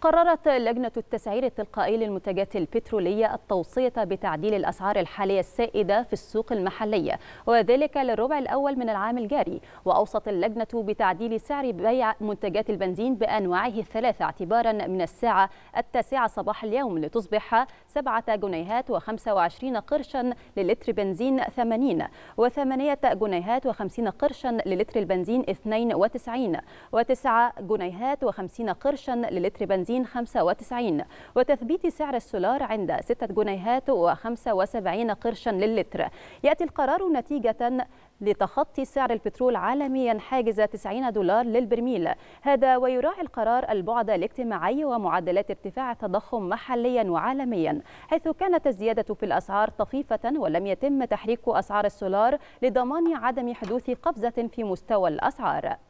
قررت لجنة التسعير التلقائي للمنتجات البترولية التوصية بتعديل الأسعار الحالية السائدة في السوق المحلية وذلك للربع الأول من العام الجاري وأوصت اللجنة بتعديل سعر بيع منتجات البنزين بأنواعه الثلاثة اعتبارا من الساعة التاسعة صباح اليوم لتصبح سبعة جنيهات و25 قرشا للتر بنزين 80 وثمانية جنيهات و50 قرشا للتر البنزين 92 وتسعة جنيهات و50 قرشا للتر بنزين بنزين 95 وتثبيت سعر السولار عند 6 جنيهات و75 قرشا للتر يأتي القرار نتيجة لتخطي سعر البترول عالميا حاجز 90 دولار للبرميل هذا ويراعي القرار البعد الاجتماعي ومعدلات ارتفاع التضخم محليا وعالميا حيث كانت الزيادة في الأسعار طفيفة ولم يتم تحريك أسعار السولار لضمان عدم حدوث قفزة في مستوى الأسعار